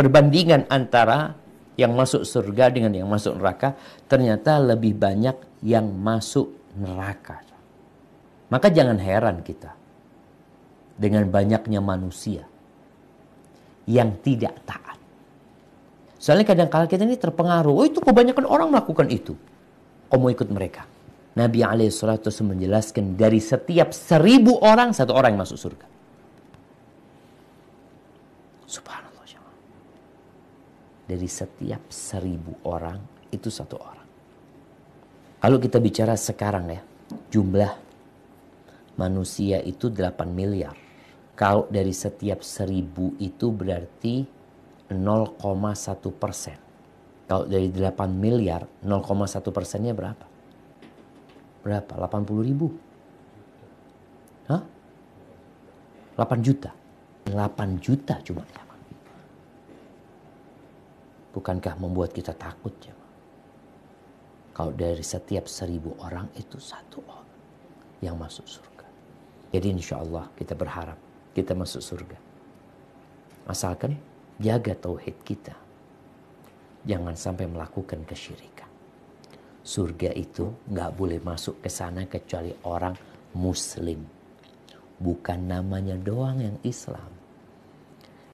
perbandingan antara yang masuk surga dengan yang masuk neraka, ternyata lebih banyak yang masuk neraka. Maka jangan heran kita dengan banyaknya manusia yang tidak taat. Soalnya kadang-kala kita ini terpengaruh, oh itu kebanyakan orang melakukan itu. Kamu ikut mereka. Nabi alaihissalatu menjelaskan dari setiap seribu orang, satu orang yang masuk surga. Subhanallah. Ya dari setiap seribu orang itu satu orang. Kalau kita bicara sekarang ya, jumlah manusia itu 8 miliar. Kalau dari setiap seribu itu berarti 0,1 persen. Kalau dari 8 miliar, 0,1 persennya berapa? Berapa? 80 ribu. Hah? 8 juta. 8 juta cuma. ya bukankah membuat kita takut ya? Kalau dari setiap seribu orang itu satu orang yang masuk surga. Jadi insya Allah kita berharap kita masuk surga. Asalkan jaga tauhid kita. Jangan sampai melakukan kesyirikan. Surga itu nggak boleh masuk ke sana kecuali orang Muslim. Bukan namanya doang yang Islam